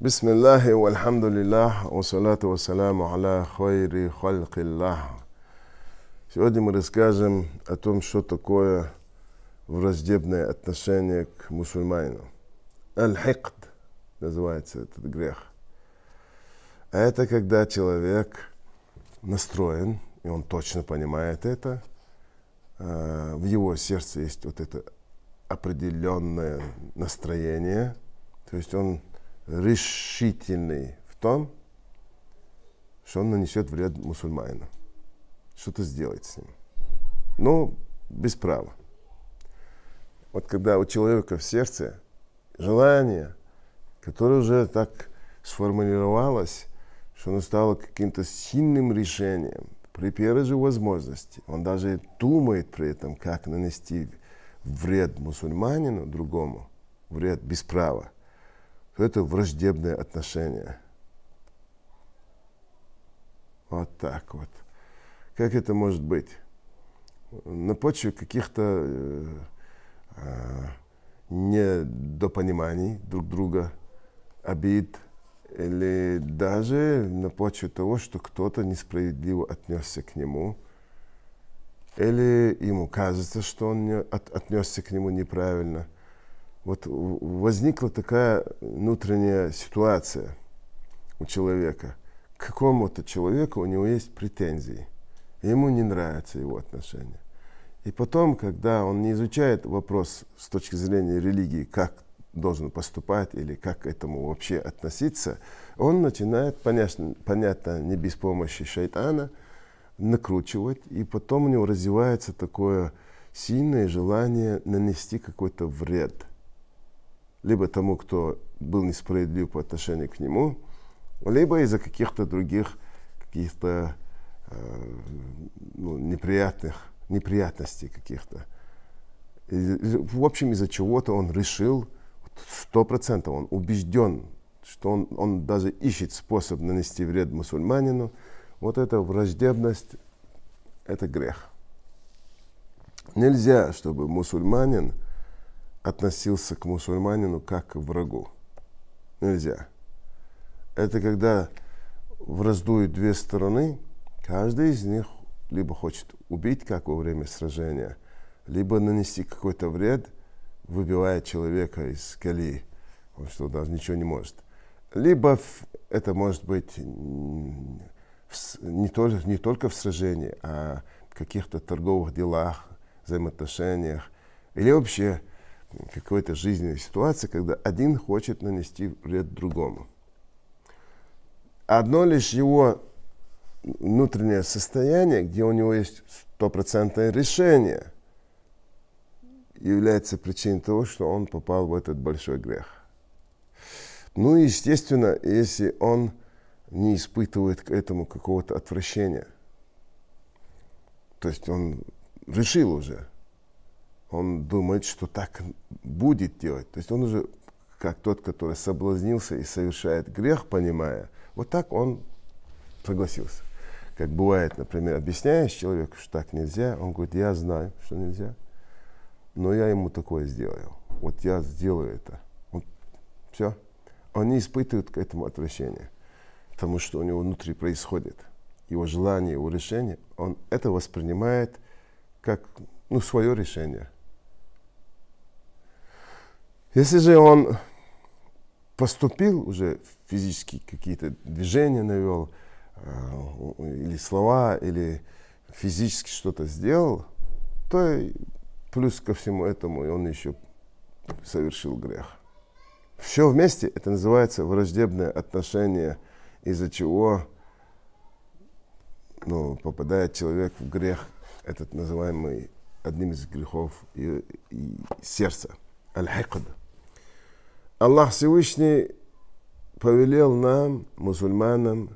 بسم الله والحمد لله والصلاة والسلام على خير خلق الله. Сегодня мы расскажем о том, что такое враждебное отношение к мусульманину. Аль-хикд называется этот грех. А это когда человек настроен, и он точно понимает это, э, в его сердце есть вот это определенное настроение, то есть он решительный в том, что он нанесет вред мусульманину. Что-то сделает с ним. Но ну, без права. Вот когда у человека в сердце желание, которое уже так сформулировалось, что оно стало каким-то сильным решением, при первой же возможности, он даже думает при этом, как нанести вред мусульманину другому, вред без права, то это враждебное отношение. Вот так вот. Как это может быть? На почве каких-то э, э, недопониманий друг друга, обид или даже на почве того, что кто-то несправедливо отнесся к нему, или ему кажется, что он отнесся к нему неправильно – вот возникла такая внутренняя ситуация у человека. К какому-то человеку у него есть претензии. Ему не нравятся его отношения. И потом, когда он не изучает вопрос с точки зрения религии, как должен поступать или как к этому вообще относиться, он начинает, понятно, понятно не без помощи шайтана, накручивать, и потом у него развивается такое сильное желание нанести какой-то вред – либо тому, кто был несправедлив по отношению к нему, либо из-за каких-то других каких-то э, ну, неприятных неприятностей каких-то. В общем, из-за чего-то он решил, сто процентов он убежден, что он, он даже ищет способ нанести вред мусульманину. Вот эта враждебность – это грех. Нельзя, чтобы мусульманин – относился к мусульманину как к врагу. Нельзя. Это когда в раздуют две стороны, каждый из них либо хочет убить, как во время сражения, либо нанести какой-то вред, выбивая человека из колеи, он что даже ничего не может. Либо это может быть не только, не только в сражении, а в каких-то торговых делах, взаимоотношениях, или вообще – какой-то жизненной ситуации, когда один хочет нанести вред другому. Одно лишь его внутреннее состояние, где у него есть стопроцентное решение, является причиной того, что он попал в этот большой грех. Ну и, естественно, если он не испытывает к этому какого-то отвращения, то есть он решил уже – он думает, что так будет делать. То есть он уже как тот, который соблазнился и совершает грех, понимая, вот так он согласился. Как бывает, например, объясняешь человеку, что так нельзя, он говорит, я знаю, что нельзя, но я ему такое сделаю. Вот я сделаю это. Вот, все. Он не испытывает к этому отвращение, тому, что у него внутри происходит. Его желание, его решение, он это воспринимает как ну, свое решение – если же он поступил уже физически какие-то движения навел, э, или слова, или физически что-то сделал, то плюс ко всему этому он еще совершил грех. Все вместе это называется враждебное отношение, из-за чего ну, попадает человек в грех, этот называемый одним из грехов и, и сердца. Аль-Хайкада. Аллах Всевышний повелел нам, мусульманам,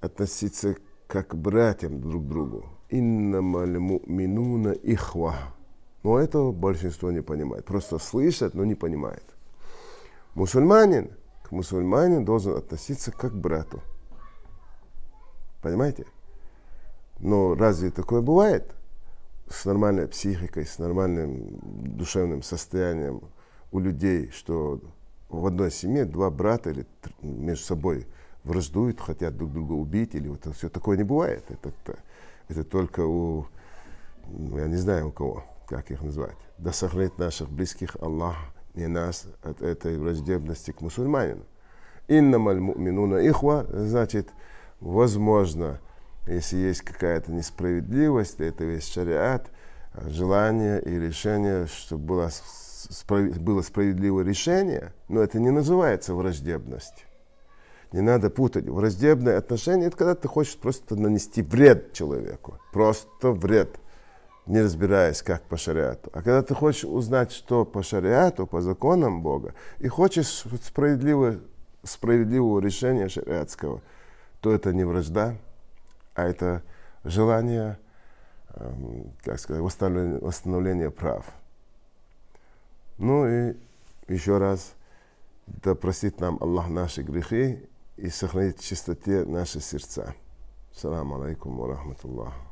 относиться как братьям друг к другу. Иннамаль минуна ихва. Но этого большинство не понимает. Просто слышат, но не понимает. Мусульманин к мусульманину должен относиться как к брату. Понимаете? Но разве такое бывает? С нормальной психикой, с нормальным душевным состоянием у людей, что в одной семье два брата или между собой враждуют, хотят друг друга убить, или вот это все такое не бывает. Это, это, это только у, ну, я не знаю у кого, как их назвать. Да сохранит наших близких Аллах и нас от этой враждебности к мусульманину. Иннамаль муминуна ихва, значит, возможно, если есть какая-то несправедливость, это весь шариат, желание и решение, чтобы была было справедливое решение, но это не называется враждебность. Не надо путать. Враждебное отношение – это когда ты хочешь просто нанести вред человеку. Просто вред, не разбираясь, как по шариату. А когда ты хочешь узнать, что по шариату, по законам Бога, и хочешь справедливое, справедливого решения шариатского, то это не вражда, а это желание, эм, как сказать, восстановления, восстановления прав. Ну и еще раз, да простит нам Аллах наши грехи и сохранит в чистоте наши сердца. Салам алейкум ва рахматуллах.